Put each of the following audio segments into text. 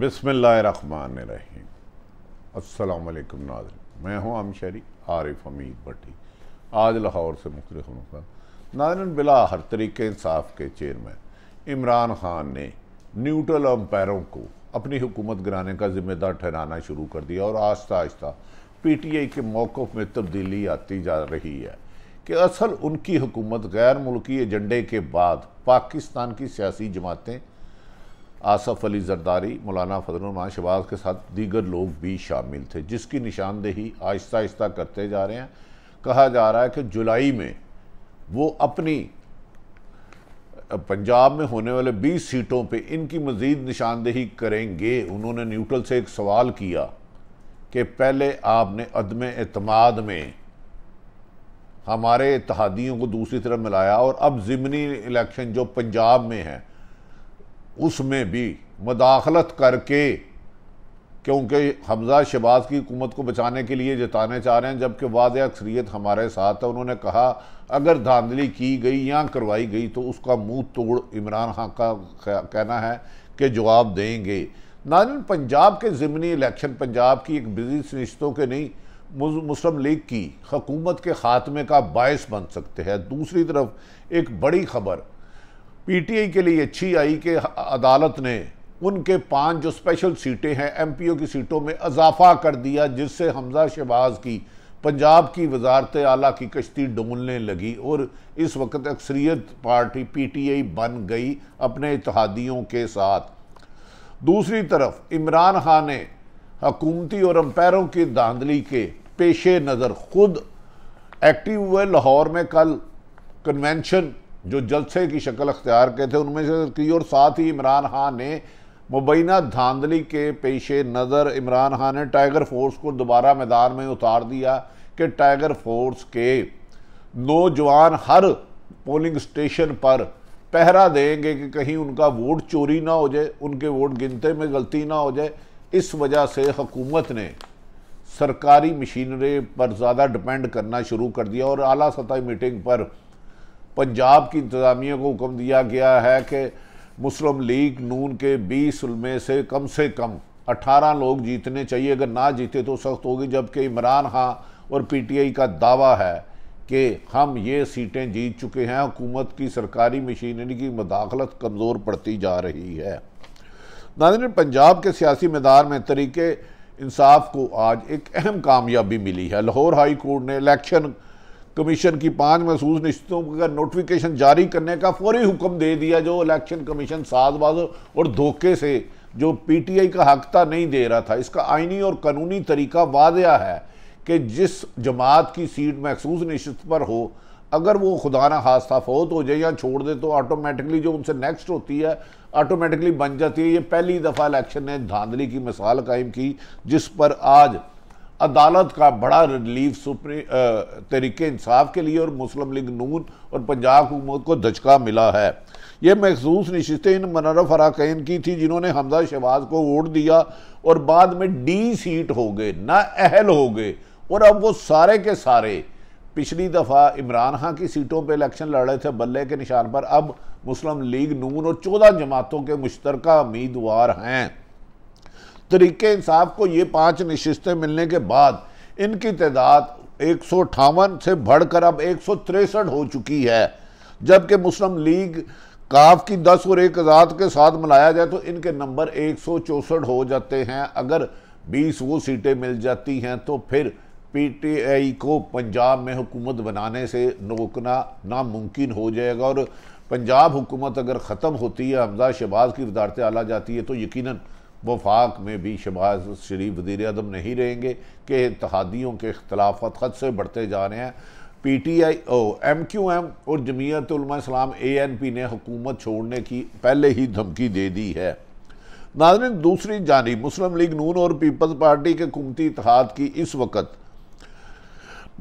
बिसमान रहीम असलकम नाजर मैं आम शहरी आरिफ हमीद भट्टी आज लाहौर से मुख्तलिफ मुखा नाजरन बिला हर तरीके इंसाफ के चेयरमैन इमरान खान ने न्यूट्रल अम्पायरों को अपनी हुकूमत गिराने का जिम्मेदार ठहराना शुरू कर दिया और आस्ता आस्ता पी टी आई के मौक़ में तब्दीली आती जा रही है कि असल उनकी हुकूमत गैर मुल्की एजेंडे के बाद पाकिस्तान की सियासी जमातें आसफ़ अली जरदारी मौलाना फजलान शबाज के साथ दीगर लोग भी शामिल थे जिसकी निशानदेही आहिस्ता आहिस्ता करते जा रहे हैं कहा जा रहा है कि जुलाई में वो अपनी पंजाब में होने वाले 20 सीटों पे इनकी मज़ीद निशानदेही करेंगे उन्होंने न्यूट्रल से एक सवाल किया कि पहले आपने अदम अतमाद में हमारे इतिहादियों को दूसरी तरफ मिलाया और अब ज़िमनी इलेक्शन जो पंजाब में है उसमें भी मदाखलत करके क्योंकि हमजा शहबाज की हुकूमत को बचाने के लिए जताने चाह रहे हैं जबकि वाद अक्सरीत हमारे साथ है उन्होंने कहा अगर धांधली की गई या करवाई गई तो उसका मुंह तोड़ इमरान खान का कहना है कि जवाब देंगे नाजन पंजाब के ज़मनी इलेक्शन पंजाब की एक बिजी रिश्तों के नहीं मुस्लिम लीग की हकूमत के ख़ात्मे का बायस बन सकते हैं दूसरी तरफ एक बड़ी खबर पीटीआई के लिए अच्छी आई कि अदालत ने उनके पांच जो स्पेशल सीटें हैं एमपीओ की सीटों में इजाफा कर दिया जिससे हमजा शहबाज की पंजाब की वजारत आला की कश्ती डोलने लगी और इस वक्त अक्सरियत पार्टी पीटीआई बन गई अपने इतिहादियों के साथ दूसरी तरफ इमरान खान ने हकूमती और अम्पायरों की धांधली के पेशे नज़र खुद एक्टिव हुए लाहौर में कल कन्वेंशन जो जलसे की शक्ल अख्तियार के थे उनमें से की और साथ ही इमरान खान ने मुबैना धांधली के पेश नज़र इमरान खान ने टाइगर फोर्स को दोबारा मैदान में उतार दिया कि टाइगर फोर्स के नौजवान हर पोलिंग स्टेशन पर पहरा देंगे कि कहीं उनका वोट चोरी ना हो जाए उनके वोट गिनते में गलती ना हो जाए इस वजह से हकूमत ने सरकारी मशीनरी पर ज़्यादा डिपेंड करना शुरू कर दिया और अली सतह मीटिंग पर पंजाब की इंतज़ामिया को हुक्म दिया गया है कि मुस्लिम लीग नून के बीस में से कम से कम अठारह लोग जीतने चाहिए अगर ना जीते तो सख्त होगी जबकि इमरान खां और पी टी आई का दावा है कि हम ये सीटें जीत चुके हैं हुकूमत की सरकारी मशीनरी की मदाखलत कमज़ोर पड़ती जा रही है नाजन पंजाब के सियासी मैदान में तरीके इंसाफ को आज एक अहम कामयाबी मिली है लाहौर हाई कोर्ट ने इलेक्शन कमीशन की पांच महसूस निश्चितों का नोटिफिकेशन जारी करने का फौरी हुक्म दे दिया जो इलेक्शन कमीशन साजबाज और धोखे से जो पीटीआई का हक था नहीं दे रहा था इसका आइनी और कानूनी तरीका वाजया है कि जिस जमात की सीट महसूस निश्चित पर हो अगर वो खुदा ना हादसा फौत हो जाए या छोड़ दे तो ऑटोमेटिकली जो उनसे नेक्स्ट होती है ऑटोमेटिकली बन जाती है ये पहली दफ़ा इलेक्शन ने धांधली की मिसाल कायम की जिस पर आज अदालत का बड़ा रिलीफ सुप्रीम तरीके इंसाफ के लिए और मुस्लिम लीग नून और पंजाब हुकूमत को धचका मिला है ये मखसूस नशस्तें इन मनरफ अरकान की थी जिन्होंने हमजा शहबाज को वोट दिया और बाद में डी सीट हो गए ना अहल हो गए और अब वो सारे के सारे पिछली दफ़ा इमरान खां की सीटों पर इलेक्शन लड़ रहे थे बल्ले के निशान पर अब मुस्लिम लीग नून और चौदह जमातों के मुश्तरक उम्मीदवार हैं तरीके इंसाफ को ये पांच नशस्तें मिलने के बाद इनकी तादाद एक से बढ़कर अब एक हो चुकी है जबकि मुस्लिम लीग काफ की दस और एक आज़ाद के साथ मिलाया जाए तो इनके नंबर एक हो जाते हैं अगर बीस वो सीटें मिल जाती हैं तो फिर पीटीआई को पंजाब में हुकूमत बनाने से रोकना नामुमकिन हो जाएगा और पंजाब हुकूमत अगर ख़त्म होती है हमजा शहबाज की वदारत आला जाती है तो यकीनन वफाक में भी शबाज शरीफ वजीर अदम नहीं रहेंगे कि इतिहादियों के अख्तलाफत खत से बढ़ते जा रहे हैं P T I O M Q M और Jamiat Islam A N P ने हुकूमत छोड़ने की पहले ही धमकी दे दी है नाजरन दूसरी जानी मुस्लिम लीग नून और पीपल्स पार्टी के कुमती इतिहाद की इस वक्त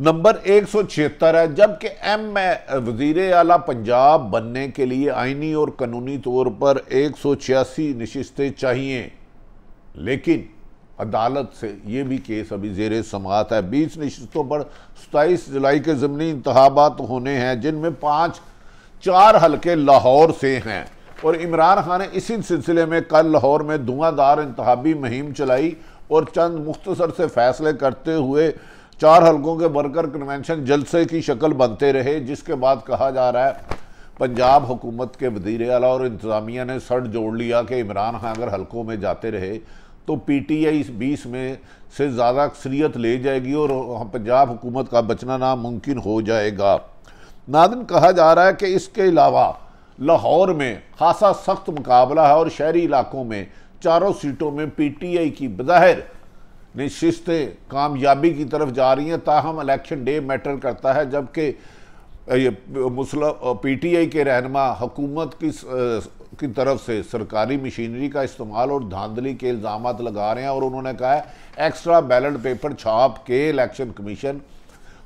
नंबर एक सौ छिहत्तर है जबकि एम ए वजीर अला पंजाब बनने के लिए आइनी और कानूनी तौर पर एक सौ छियासी नशस्तें चाहिए लेकिन अदालत से ये भी केस अभी जेर समात है बीस नशस्तों पर सताईस जुलाई के ज़मनी इंतबात होने हैं जिनमें पाँच चार हल्के लाहौर से हैं और इमरान खान ने इसी सिलसिले में कल लाहौर में धुआंधार इंतबी मुहिम चलाई और चंद मुख्तसर से फैसले करते हुए चार हलकों के वर्कर कन्वेंशन जलसे की शक्ल बनते रहे जिसके बाद कहा जा रहा है पंजाब हुकूमत के वजीर अला और इंतज़ामिया ने सड़ जोड़ लिया कि इमरान खान अगर हलकों में जाते रहे तो आई बीस में से ज़्यादा अक्सरियत ले जाएगी और पंजाब हुकूमत का बचना नामुमकिन हो जाएगा नादिन कहा जा रहा है कि इसके अलावा लाहौर में खासा सख्त मुकाबला है और शहरी इलाकों में चारों सीटों में पी टी आई की बज़ाहिर नशस्तें कामयाबी की तरफ जा रही हैं ताहम इलेक्शन डे मैटर करता है जबकि ये मुसल पी टी आई के रहनमा हुकूमत की की तरफ से सरकारी मशीनरी का इस्तेमाल और धांधली के इल्ज़ाम लगा रहे हैं और उन्होंने कहा है एक्स्ट्रा बैलेट पेपर छाप के इलेक्शन कमीशन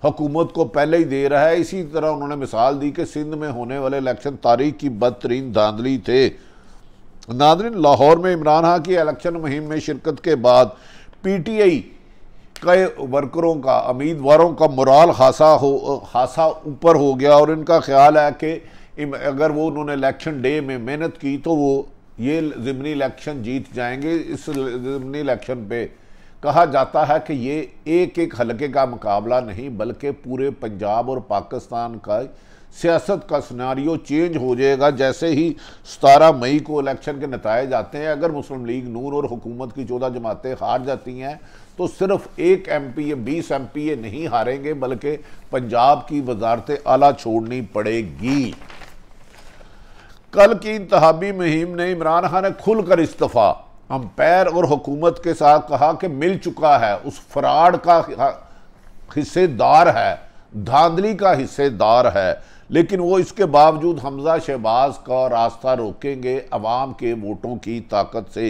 हुकूमत को पहले ही दे रहा है इसी तरह उन्होंने मिसाल दी कि सिंध में होने वाले इलेक्शन तारीख की बदतरीन धांधली थे नादरीन लाहौर में इमरान हाँ की इलेक्शन मुहिम में शिरकत के बाद पी टी आई कई वर्करों का उम्मीदवारों का मुराल खासा हो खासा ऊपर हो गया और इनका ख्याल है कि अगर वो उन्होंने इलेक्शन डे में मेहनत की तो वो ये ज़िमनी इलेक्शन जीत जाएंगे इस जिमनी इलेक्शन पे कहा जाता है कि ये एक एक हलके का मुकाबला नहीं बल्कि पूरे पंजाब और पाकिस्तान का सियासत का सुनारियों चेंज हो जाएगा जैसे ही सतारह मई को इलेक्शन के नतज आते हैं अगर मुस्लिम लीग नून और हुकूमत की चौदह जमातें हार जाती हैं तो सिर्फ एक एम पी ए बीस एम पी ये नहीं हारेंगे बल्कि पंजाब की वजारत आला छोड़नी पड़ेगी कल की इंतबी मुहिम ने इमरान खान ने खुलकर इस्तीफ़ा अम्पायर और हुकूमत के साथ कहा कि मिल चुका है उस फ्रॉड का हिस्सेदार है धांधली का हिस्सेदार है लेकिन वो इसके बावजूद हमजा शहबाज का रास्ता रोकेंगे अवाम के वोटों की ताकत से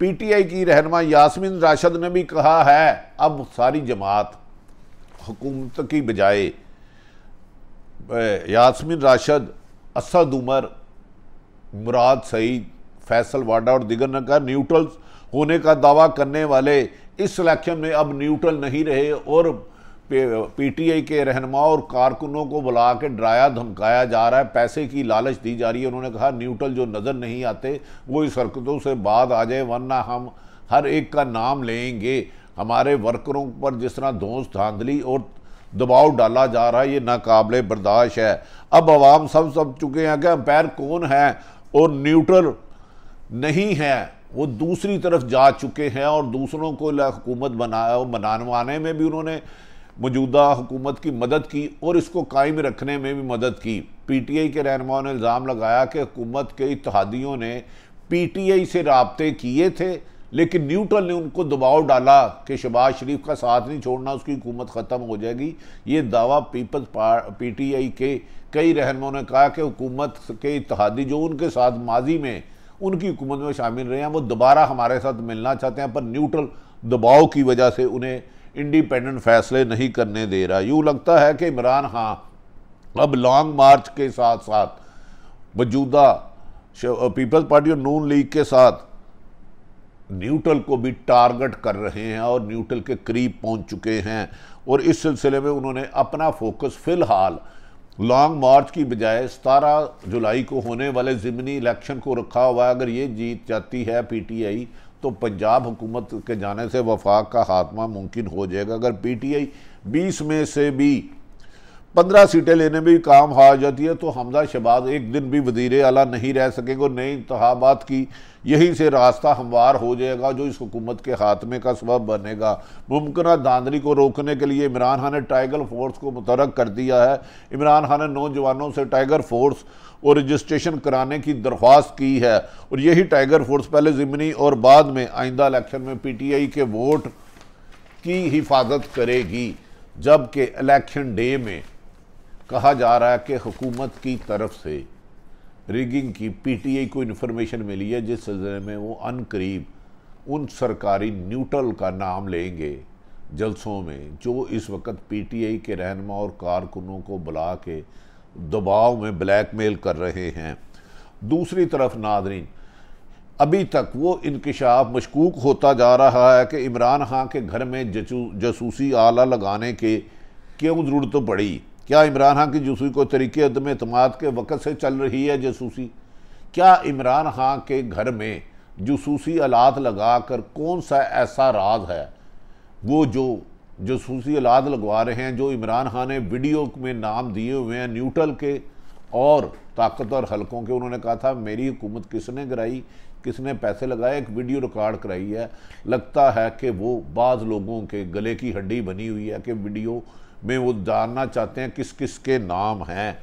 पी टी आई की रहनमा यासमिन राशद ने भी कहा है अब सारी जमात हुकूमत की बजाय यासमिन राशद असद उमर मुराद सईद फैसल वाडा और दिगर नगर न्यूट्रल होने का दावा करने वाले इस इलेक्शन में अब न्यूट्रल नहीं रहे और पीटीआई के रहनमा और कारकुनों को बुला के डराया धमकाया जा रहा है पैसे की लालच दी जा रही है उन्होंने कहा न्यूट्रल जो नज़र नहीं आते वो इस हरकतों से बाद आ जाए वरना हम हर एक का नाम लेंगे हमारे वर्करों पर जिस तरह धोस धांधली और दबाव डाला जा रहा है ये नाकबले बर्दाश्त है अब आवाम सब सब चुके हैं कि अंपायर कौन है और न्यूट्रल नहीं है वो दूसरी तरफ जा चुके हैं और दूसरों को हुकूमत बना बनाने में भी उन्होंने मौजूदा हुकूमत की मदद की और इसको कायम रखने में भी मदद की पीटीआई के रहनुमाओं ने इल्ज़ाम लगाया कि हुकूमत के इतिहादियों ने पीटीआई से रबते किए थे लेकिन न्यूट्रल ने उनको दबाव डाला कि शबाज शरीफ का साथ नहीं छोड़ना उसकी हुकूमत ख़त्म हो जाएगी ये दावा पीपल्स पी टी आई के कई रहनुमाओं ने कहा कि हुकूमत के इतिहादी जो उनके साथ माजी में उनकी हुकूमत में शामिल रहे हैं वो दोबारा हमारे साथ मिलना चाहते हैं पर न्यूट्रल दबाव की वजह से उन्हें इंडिपेंडेंट फैसले नहीं करने दे रहा यूँ लगता है कि इमरान खां अब लॉन्ग मार्च के साथ साथ मौजूदा पीपल्स पार्टी और नून लीग के साथ न्यूट्रल को भी टारगेट कर रहे हैं और न्यूट्रल के करीब पहुंच चुके हैं और इस सिलसिले में उन्होंने अपना फोकस फ़िलहाल लॉन्ग मार्च की बजाय सतारह जुलाई को होने वाले ज़िमनी इलेक्शन को रखा हुआ है अगर ये जीत जाती है पीटीआई तो पंजाब हुकूमत के जाने से वफाक का खात्मा मुमकिन हो जाएगा अगर आई 20 में से भी पंद्रह सीटें लेने में भी काम आ जाती है तो हमजा शहबाज एक दिन भी वजीर अला नहीं रह सकेंगे और नए इंतबात की यहीं से रास्ता हमवार हो जाएगा जो इस हुकूमत के खात्मे का सबब बनेगा मुमकिन धांधली को रोकने के लिए इमरान खान ने टाइगर फोर्स को मुतरक कर दिया है इमरान खान ने नौजवानों से टाइगर फोर्स और रजिस्ट्रेशन कराने की दरख्वास्त की है और यही टाइगर फोर्स पहले ज़मनी और बाद में आइंदा इलेक्शन में पी टी आई के वोट की हिफाजत करेगी जबकि इलेक्शन डे में कहा जा रहा है कि हुकूमत की तरफ से रिगिंग की पीटीआई को इन्फॉर्मेशन मिली है जिस सिलसिले में वो अन करीब उन सरकारी न्यूट्रल का नाम लेंगे जलसों में जो इस वक्त पीटीआई के रहनमा और कारकुनों को बुला के दबाव में ब्लैक मेल कर रहे हैं दूसरी तरफ नादरीन अभी तक वो इंकशाफ मशकूक होता जा रहा है कि इमरान खां के घर में जसूसी आला लगाने के क्यों ज़रूरत तो पड़ी क्या इमरान खान की जसूसी को तरीके अदम अतमाद के वक़्त से चल रही है जसूसी क्या इमरान खान के घर में जसूसी आलात लगा कर कौन सा ऐसा राज है वो जो जसूसी आलात लगवा रहे हैं जो इमरान खान ने वीडियो में नाम दिए हुए हैं न्यूट्रल के और ताकतवर हलकों के उन्होंने कहा था मेरी हुकूमत किसने कराई किसने पैसे लगाए एक वीडियो रिकॉर्ड कराई है लगता है कि वो बाज़ लोगों के गले की हड्डी बनी हुई है कि वीडियो में वो जानना चाहते हैं किस किस के नाम हैं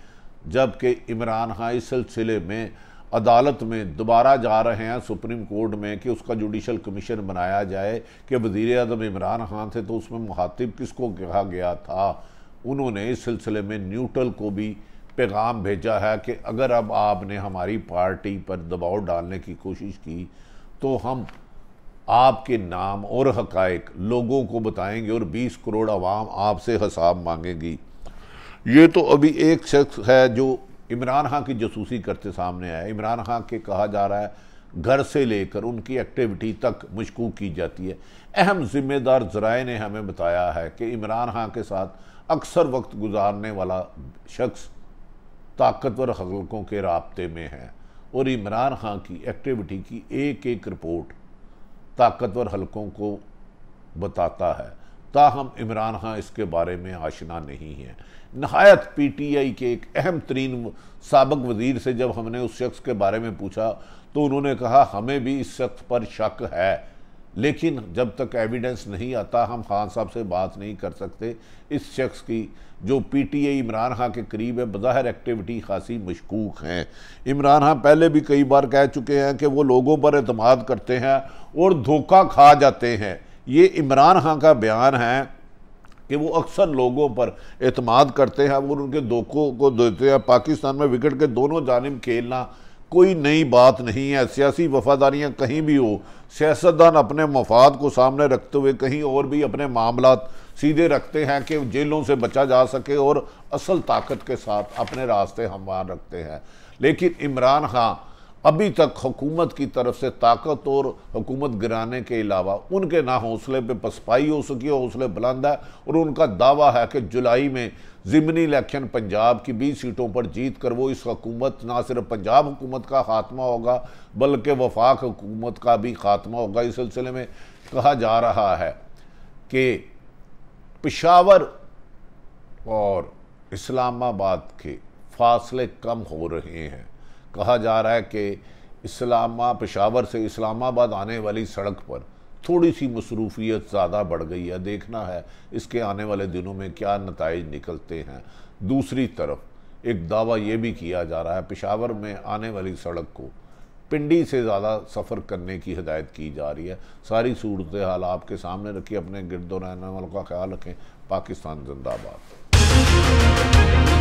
जबकि इमरान खान इस सिलसिले में अदालत में दोबारा जा रहे हैं सुप्रीम कोर्ट में कि उसका जुडिशल कमीशन बनाया जाए कि वज़ी अजम इमरान खान थे तो उसमें मुखातिब किसको कहा गया था उन्होंने इस सिलसिले में न्यूटल को भी पैगाम भेजा है कि अगर अब आपने हमारी पार्टी पर दबाव डालने की कोशिश की तो हम आपके नाम और हकायक लोगों को बताएंगे और 20 करोड़ आवाम आपसे हिसाब मांगेगी ये तो अभी एक शख्स है जो इमरान खां की जसूसी करते सामने आया इमरान खां के कहा जा रहा है घर से लेकर उनकी एक्टिविटी तक मशकूक की जाती है अहम जिम्मेदार जराए ने हमें बताया है कि इमरान खां के साथ अक्सर वक्त गुजारने वाला शख्स ताकतवर हलकों के रबते में है और इमरान खां की एक्टिविटी की एक एक रिपोर्ट ताकतवर हलकों को बताता है ताहम इमरान खां इसके बारे में आशना नहीं है नहायत पी टी आई के एक अहम तरीन सबक वज़ीर से जब हमने उस शख्स के बारे में पूछा तो उन्होंने कहा हमें भी इस शख्स पर शक है लेकिन जब तक एविडेंस नहीं आता हम खान साहब से बात नहीं कर सकते इस शख्स की जो P T A Imran Khan के करीब है बज़ाहिर एक्टिविटी खासी मशकूक हैं इमरान खां पहले भी कई बार कह चुके हैं कि वो लोगों पर अतमाद करते हैं और धोखा खा जाते हैं ये इमरान खां का बयान है कि वो अक्सर लोगों पर अतमाद करते हैं और उनके धोखों को देते हैं पाकिस्तान में विकेट के दोनों जानब खेलना कोई नई बात नहीं है सियासी वफादारियाँ कहीं भी हो सियासतदान अपने मफाद को सामने रखते हुए कहीं और भी अपने मामला सीधे रखते हैं कि जेलों से बचा जा सके और असल ताकत के साथ अपने रास्ते हमवार रखते हैं लेकिन इमरान खान अभी तक हुकूमत की तरफ से ताकत और हुकूमत गिराने के अलावा उनके ना हौसले पे पसपाई हो सकी है हौसले बुलंद है और उनका दावा है कि जुलाई में ज़िमनी इलेक्शन पंजाब की बीस सीटों पर जीत कर वो इस हकूमत ना सिर्फ पंजाब हुकूमत का खात्मा होगा बल्कि वफाक हुकूमत का भी खात्मा होगा इस सिलसिले में कहा जा रहा है कि पिशावर और इस्लामाबाद के फासले कम हो रहे हैं कहा जा रहा है कि इस्लामा पेशावर से इस्लामाबाद आने वाली सड़क पर थोड़ी सी मसरूफियत ज़्यादा बढ़ गई है देखना है इसके आने वाले दिनों में क्या नतज निकलते हैं दूसरी तरफ एक दावा ये भी किया जा रहा है पेशावर में आने वाली सड़क को पिंडी से ज़्यादा सफ़र करने की हदायत की जा रही है सारी सूरत हाल आपके सामने रखिए अपने गिरदो रहने वालों का ख्याल रखें पाकिस्तान जिंदाबाद